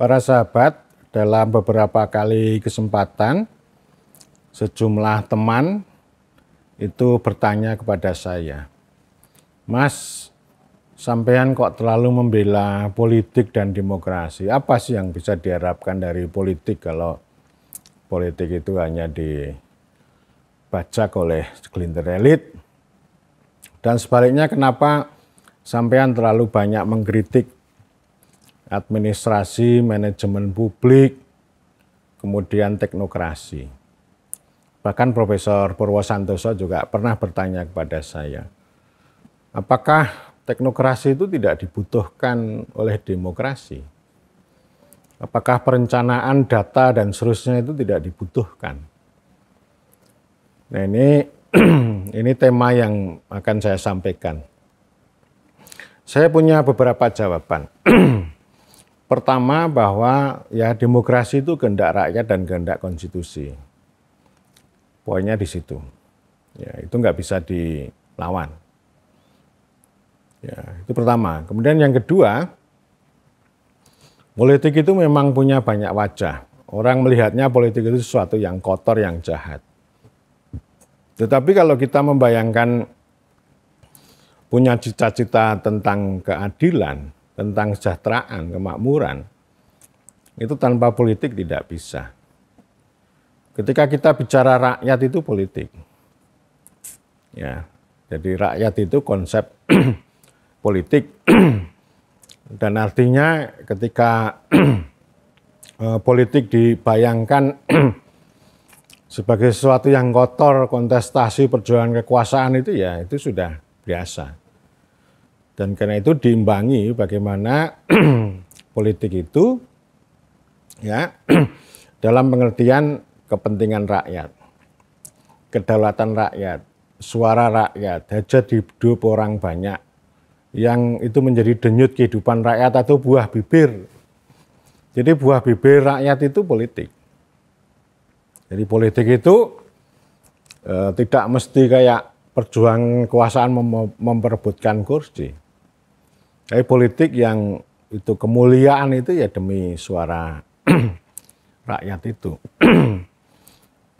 Para sahabat, dalam beberapa kali kesempatan, sejumlah teman itu bertanya kepada saya, Mas, sampean kok terlalu membela politik dan demokrasi? Apa sih yang bisa diharapkan dari politik kalau politik itu hanya dibajak oleh segelintir elit? Dan sebaliknya, kenapa sampean terlalu banyak mengkritik administrasi, manajemen publik, kemudian teknokrasi. Bahkan Profesor Purwo Santoso juga pernah bertanya kepada saya, apakah teknokrasi itu tidak dibutuhkan oleh demokrasi? Apakah perencanaan data dan seterusnya itu tidak dibutuhkan? Nah ini ini tema yang akan saya sampaikan. Saya punya beberapa jawaban. Pertama bahwa ya demokrasi itu kehendak rakyat dan kehendak konstitusi. Poinnya di situ. Ya, itu nggak bisa dilawan. Ya, itu pertama. Kemudian yang kedua, politik itu memang punya banyak wajah. Orang melihatnya politik itu sesuatu yang kotor, yang jahat. Tetapi kalau kita membayangkan punya cita-cita tentang keadilan, tentang kesejahteraan, kemakmuran, itu tanpa politik tidak bisa. Ketika kita bicara rakyat itu politik. Ya. Jadi rakyat itu konsep politik dan artinya ketika eh, politik dibayangkan sebagai sesuatu yang kotor, kontestasi perjuangan kekuasaan itu ya itu sudah biasa. Dan karena itu diimbangi bagaimana politik itu ya dalam pengertian kepentingan rakyat, kedaulatan rakyat, suara rakyat, hajat hidup orang banyak yang itu menjadi denyut kehidupan rakyat atau buah bibir. Jadi buah bibir rakyat itu politik. Jadi politik itu e, tidak mesti kayak perjuangan kekuasaan mem memperebutkan kursi tapi politik yang itu kemuliaan itu ya demi suara rakyat itu.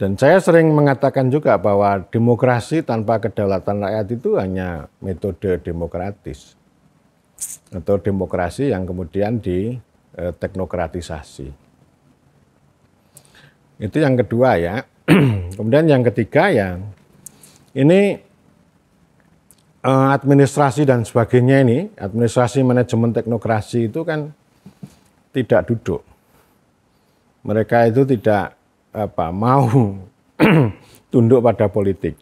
Dan saya sering mengatakan juga bahwa demokrasi tanpa kedaulatan rakyat itu hanya metode demokratis atau demokrasi yang kemudian di e, teknokratisasi. Itu yang kedua ya. Kemudian yang ketiga ya, ini eh, administrasi dan sebagainya ini, administrasi manajemen teknokrasi itu kan tidak duduk. Mereka itu tidak apa mau tunduk pada politik.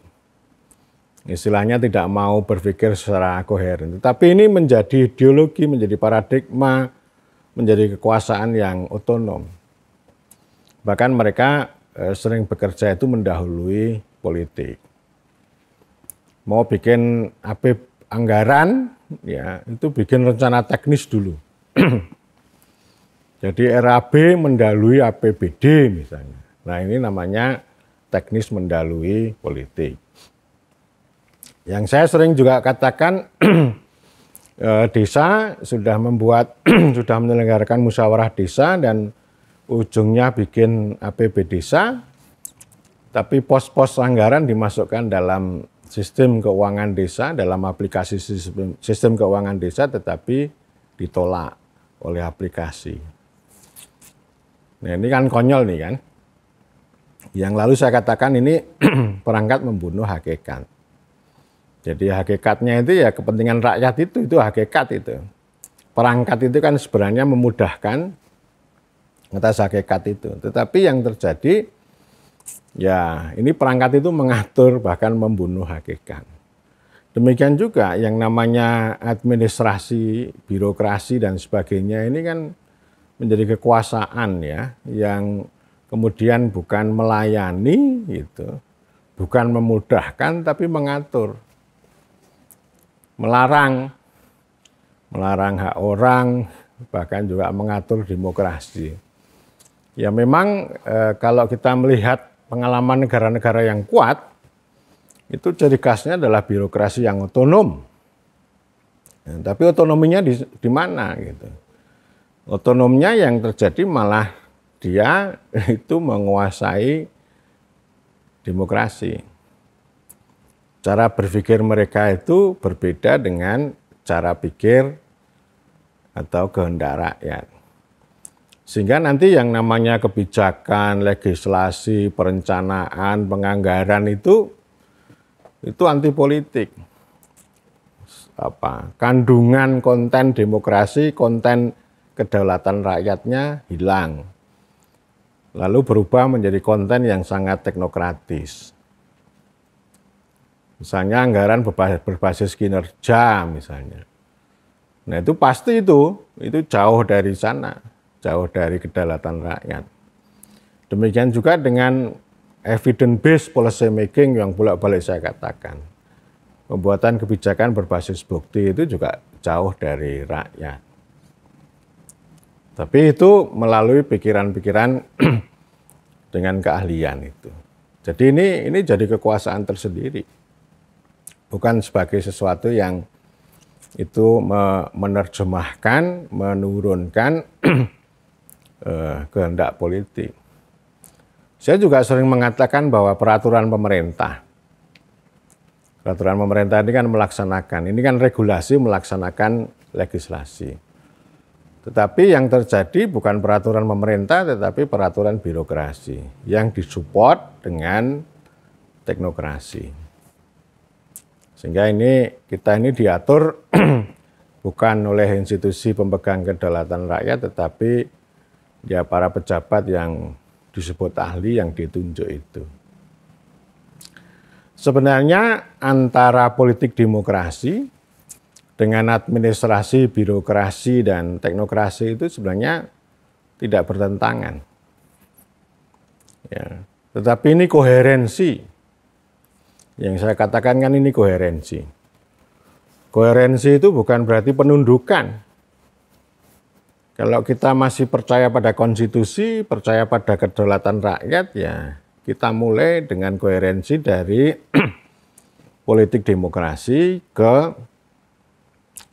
Istilahnya tidak mau berpikir secara koheren. Tapi ini menjadi ideologi, menjadi paradigma, menjadi kekuasaan yang otonom. Bahkan mereka eh, sering bekerja itu mendahului politik mau bikin AP anggaran ya itu bikin rencana teknis dulu. Jadi RAB mendalui APBD misalnya. Nah ini namanya teknis mendalui politik. Yang saya sering juga katakan eh, desa sudah membuat sudah menyelenggarakan musyawarah desa dan ujungnya bikin APB desa tapi pos-pos anggaran dimasukkan dalam sistem keuangan desa dalam aplikasi sistem, sistem keuangan desa tetapi ditolak oleh aplikasi. Nah ini kan konyol nih kan. Yang lalu saya katakan ini perangkat membunuh hakikat. Jadi hakikatnya itu ya kepentingan rakyat itu, itu hakikat itu. Perangkat itu kan sebenarnya memudahkan atas hakikat itu. Tetapi yang terjadi Ya, ini perangkat itu mengatur bahkan membunuh hakikat. Demikian juga yang namanya administrasi, birokrasi dan sebagainya ini kan menjadi kekuasaan ya yang kemudian bukan melayani gitu, bukan memudahkan tapi mengatur. Melarang melarang hak orang, bahkan juga mengatur demokrasi. Ya memang e, kalau kita melihat pengalaman negara-negara yang kuat, itu ciri khasnya adalah birokrasi yang otonom. Ya, tapi otonominya di, di mana gitu? Otonomnya yang terjadi malah dia itu menguasai demokrasi. Cara berpikir mereka itu berbeda dengan cara pikir atau kehendak rakyat. Sehingga nanti yang namanya kebijakan, legislasi, perencanaan, penganggaran itu itu anti politik. Apa? Kandungan konten demokrasi, konten kedaulatan rakyatnya hilang. Lalu berubah menjadi konten yang sangat teknokratis. Misalnya anggaran berbasis kinerja misalnya. Nah itu pasti itu, itu jauh dari sana jauh dari kedaulatan rakyat. Demikian juga dengan evidence-based policy making yang bolak-balik saya katakan. Pembuatan kebijakan berbasis bukti itu juga jauh dari rakyat. Tapi itu melalui pikiran-pikiran dengan keahlian itu. Jadi ini ini jadi kekuasaan tersendiri. Bukan sebagai sesuatu yang itu menerjemahkan, menurunkan eh, kehendak politik. Saya juga sering mengatakan bahwa peraturan pemerintah, peraturan pemerintah ini kan melaksanakan, ini kan regulasi melaksanakan legislasi. Tetapi yang terjadi bukan peraturan pemerintah, tetapi peraturan birokrasi yang disupport dengan teknokrasi. Sehingga ini kita ini diatur bukan oleh institusi pemegang kedaulatan rakyat, tetapi ya para pejabat yang disebut ahli yang ditunjuk itu. Sebenarnya antara politik demokrasi dengan administrasi, birokrasi, dan teknokrasi itu sebenarnya tidak bertentangan. Ya. Tetapi ini koherensi. Yang saya katakan kan ini koherensi. Koherensi itu bukan berarti penundukan. Kalau kita masih percaya pada konstitusi, percaya pada kedaulatan rakyat, ya kita mulai dengan koherensi dari politik demokrasi ke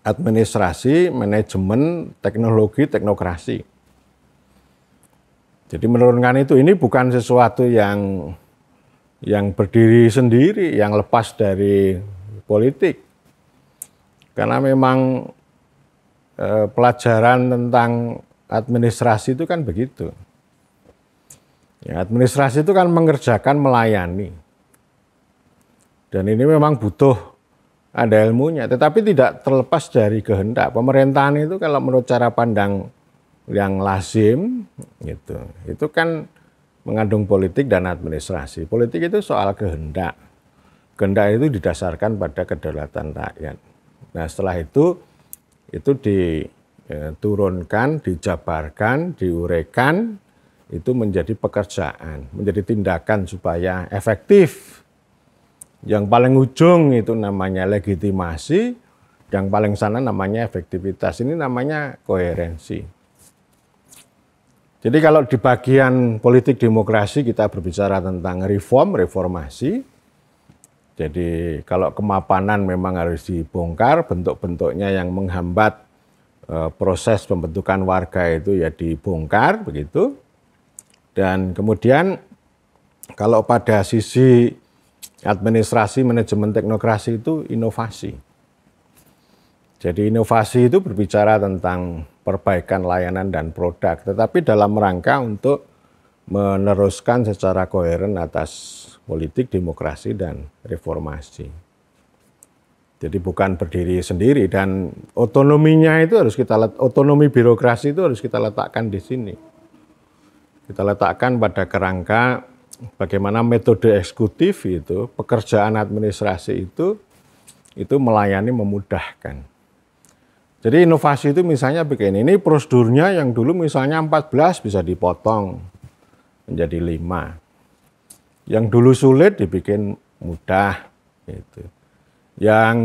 administrasi, manajemen, teknologi, teknokrasi. Jadi menurunkan itu ini bukan sesuatu yang yang berdiri sendiri, yang lepas dari politik. Karena memang Eh, pelajaran tentang administrasi itu kan begitu. Ya, administrasi itu kan mengerjakan, melayani. Dan ini memang butuh ada ilmunya, tetapi tidak terlepas dari kehendak. Pemerintahan itu kalau menurut cara pandang yang lazim, gitu, itu kan mengandung politik dan administrasi. Politik itu soal kehendak. Kehendak itu didasarkan pada kedaulatan rakyat. Nah setelah itu itu diturunkan, e, dijabarkan, diurekan, itu menjadi pekerjaan, menjadi tindakan supaya efektif. Yang paling ujung itu namanya legitimasi, yang paling sana namanya efektivitas. Ini namanya koherensi. Jadi kalau di bagian politik demokrasi kita berbicara tentang reform, reformasi, jadi kalau kemapanan memang harus dibongkar, bentuk-bentuknya yang menghambat e, proses pembentukan warga itu ya dibongkar begitu. Dan kemudian kalau pada sisi administrasi manajemen teknokrasi itu inovasi. Jadi inovasi itu berbicara tentang perbaikan layanan dan produk, tetapi dalam rangka untuk meneruskan secara koheren atas politik, demokrasi, dan reformasi. Jadi bukan berdiri sendiri dan otonominya itu harus kita let, otonomi birokrasi itu harus kita letakkan di sini. Kita letakkan pada kerangka bagaimana metode eksekutif itu, pekerjaan administrasi itu itu melayani memudahkan. Jadi inovasi itu misalnya begini, ini prosedurnya yang dulu misalnya 14 bisa dipotong, menjadi lima. Yang dulu sulit dibikin mudah. Gitu. Yang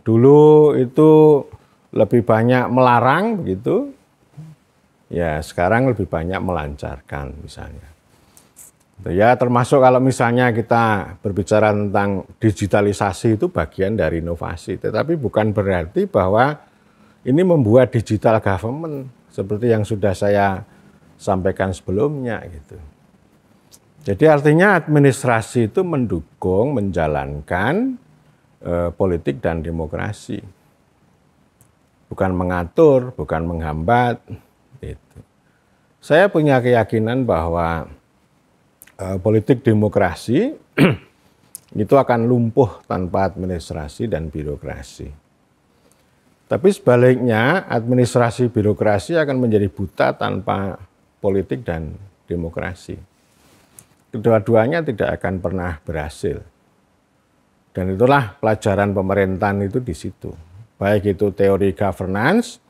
dulu itu lebih banyak melarang gitu, ya sekarang lebih banyak melancarkan misalnya. Gitu ya termasuk kalau misalnya kita berbicara tentang digitalisasi itu bagian dari inovasi, tetapi bukan berarti bahwa ini membuat digital government seperti yang sudah saya sampaikan sebelumnya gitu. Jadi artinya administrasi itu mendukung, menjalankan eh, politik dan demokrasi. Bukan mengatur, bukan menghambat. Itu. Saya punya keyakinan bahwa eh, politik demokrasi itu akan lumpuh tanpa administrasi dan birokrasi. Tapi sebaliknya, administrasi birokrasi akan menjadi buta tanpa politik dan demokrasi kedua-duanya tidak akan pernah berhasil. Dan itulah pelajaran pemerintahan itu di situ. Baik itu teori governance,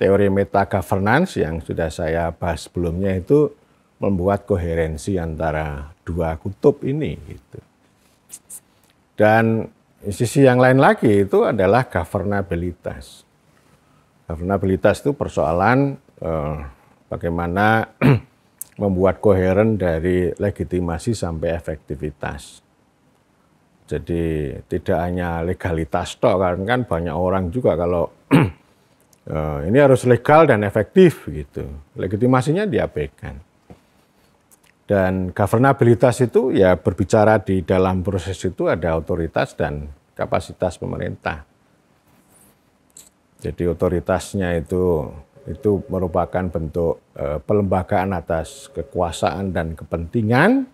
teori meta governance yang sudah saya bahas sebelumnya itu membuat koherensi antara dua kutub ini gitu. Dan sisi yang lain lagi itu adalah governabilitas. Governabilitas itu persoalan eh, bagaimana membuat koheren dari legitimasi sampai efektivitas. Jadi tidak hanya legalitas toh kan kan banyak orang juga kalau eh, ini harus legal dan efektif gitu. Legitimasinya diabaikan. Dan governabilitas itu ya berbicara di dalam proses itu ada otoritas dan kapasitas pemerintah. Jadi otoritasnya itu itu merupakan bentuk e, pelembagaan atas kekuasaan dan kepentingan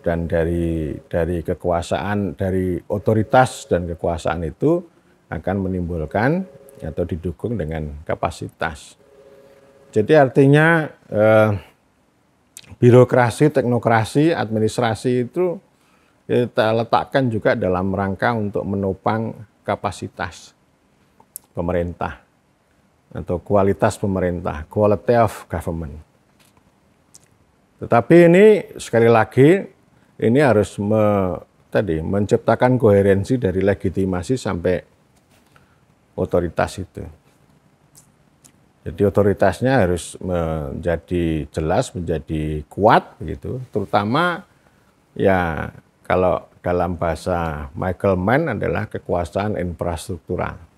dan dari dari kekuasaan dari otoritas dan kekuasaan itu akan menimbulkan atau didukung dengan kapasitas. Jadi artinya eh, birokrasi, teknokrasi, administrasi itu kita letakkan juga dalam rangka untuk menopang kapasitas pemerintah atau kualitas pemerintah, quality of government. Tetapi ini sekali lagi ini harus me, tadi menciptakan koherensi dari legitimasi sampai otoritas itu. Jadi otoritasnya harus menjadi jelas, menjadi kuat gitu, terutama ya kalau dalam bahasa Michael Mann adalah kekuasaan infrastruktural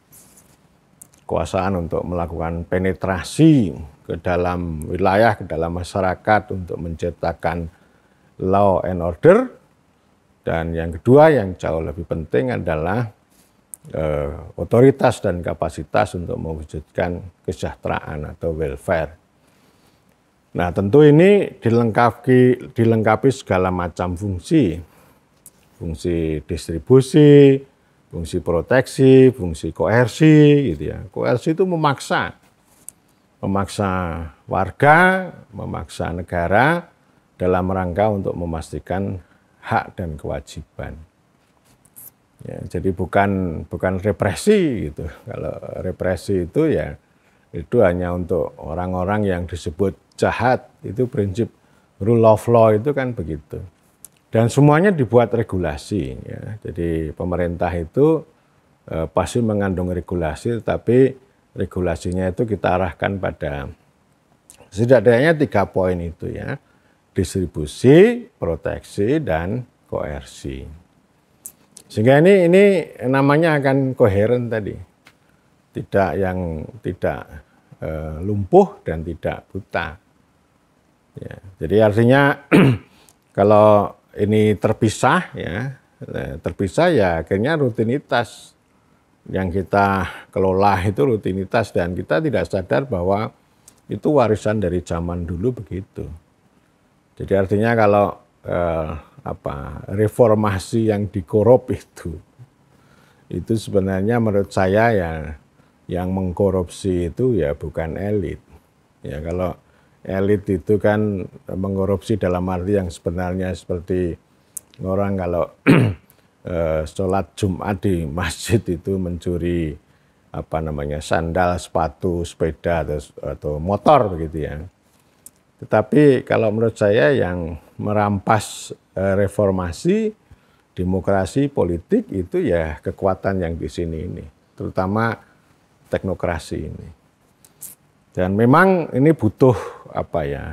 kekuasaan untuk melakukan penetrasi ke dalam wilayah, ke dalam masyarakat untuk menciptakan law and order. Dan yang kedua yang jauh lebih penting adalah eh, otoritas dan kapasitas untuk mewujudkan kesejahteraan atau welfare. Nah, tentu ini dilengkapi dilengkapi segala macam fungsi. Fungsi distribusi, Fungsi proteksi, fungsi koersi gitu ya. Koersi itu memaksa. Memaksa warga, memaksa negara dalam rangka untuk memastikan hak dan kewajiban. Ya, jadi bukan bukan represi gitu. Kalau represi itu ya itu hanya untuk orang-orang yang disebut jahat. Itu prinsip rule of law itu kan begitu. Dan semuanya dibuat regulasi. Ya. Jadi pemerintah itu e, pasti mengandung regulasi, tetapi regulasinya itu kita arahkan pada setidaknya tiga poin itu ya. Distribusi, proteksi, dan koersi. Sehingga ini ini namanya akan koheren tadi. Tidak yang tidak e, lumpuh dan tidak buta. Ya, jadi artinya kalau ini terpisah ya terpisah ya akhirnya rutinitas yang kita kelola itu rutinitas dan kita tidak sadar bahwa itu warisan dari zaman dulu begitu. Jadi artinya kalau eh, apa reformasi yang dikorup itu itu sebenarnya menurut saya ya yang mengkorupsi itu ya bukan elit. Ya kalau elit itu kan mengorupsi dalam arti yang sebenarnya seperti orang kalau eh, sholat Jumat di masjid itu mencuri apa namanya sandal, sepatu, sepeda atau, atau motor begitu ya. Tetapi kalau menurut saya yang merampas eh, reformasi demokrasi politik itu ya kekuatan yang di sini ini, terutama teknokrasi ini. Dan memang ini butuh apa ya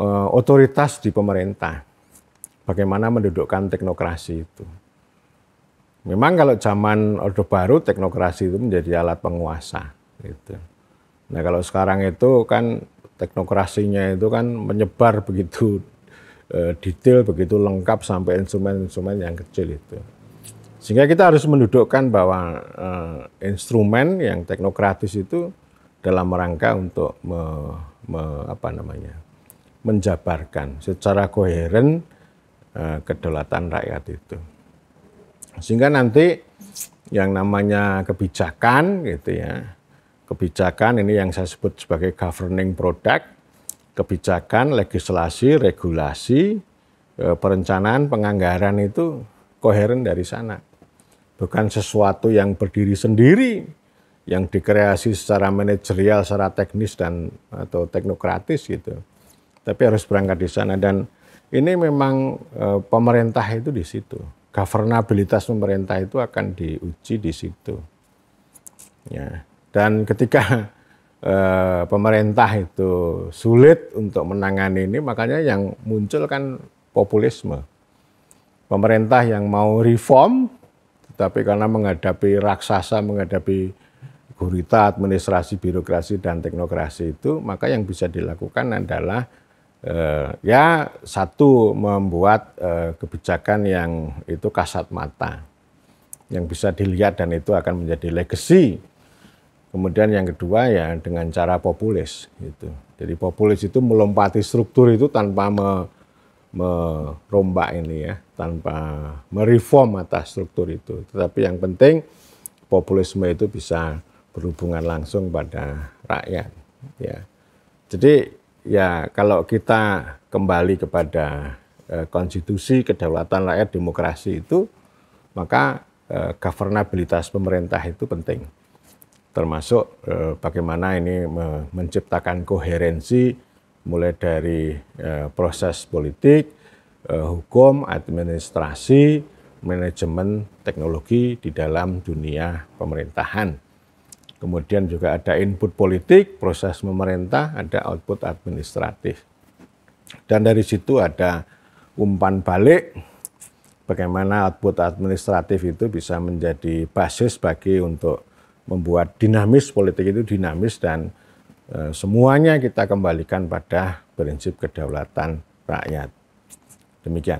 eh, otoritas di pemerintah. Bagaimana mendudukkan teknokrasi itu. Memang kalau zaman Orde Baru teknokrasi itu menjadi alat penguasa. Gitu. Nah kalau sekarang itu kan teknokrasinya itu kan menyebar begitu eh, detail, begitu lengkap sampai instrumen-instrumen yang kecil itu. Sehingga kita harus mendudukkan bahwa uh, instrumen yang teknokratis itu dalam rangka untuk me, me, apa namanya menjabarkan secara koheren eh, kedaulatan rakyat itu sehingga nanti yang namanya kebijakan gitu ya kebijakan ini yang saya sebut sebagai governing product kebijakan legislasi regulasi eh, perencanaan penganggaran itu koheren dari sana bukan sesuatu yang berdiri sendiri yang dikreasi secara manajerial, secara teknis dan atau teknokratis gitu. Tapi harus berangkat di sana dan ini memang e, pemerintah itu di situ. Governabilitas pemerintah itu akan diuji di situ. Ya. Dan ketika e, pemerintah itu sulit untuk menangani ini, makanya yang muncul kan populisme. Pemerintah yang mau reform, tetapi karena menghadapi raksasa, menghadapi burita administrasi birokrasi dan teknokrasi itu maka yang bisa dilakukan adalah eh, ya satu membuat eh, kebijakan yang itu kasat mata yang bisa dilihat dan itu akan menjadi legacy. Kemudian yang kedua ya dengan cara populis gitu. Jadi populis itu melompati struktur itu tanpa me, merombak ini ya, tanpa mereform atas struktur itu. Tetapi yang penting populisme itu bisa berhubungan langsung pada rakyat ya jadi ya kalau kita kembali kepada eh, konstitusi kedaulatan rakyat demokrasi itu maka eh, governabilitas pemerintah itu penting termasuk eh, bagaimana ini menciptakan koherensi mulai dari eh, proses politik eh, hukum administrasi manajemen teknologi di dalam dunia pemerintahan Kemudian juga ada input politik, proses memerintah ada output administratif. Dan dari situ ada umpan balik, bagaimana output administratif itu bisa menjadi basis bagi untuk membuat dinamis politik itu dinamis dan e, semuanya kita kembalikan pada prinsip kedaulatan rakyat. Demikian.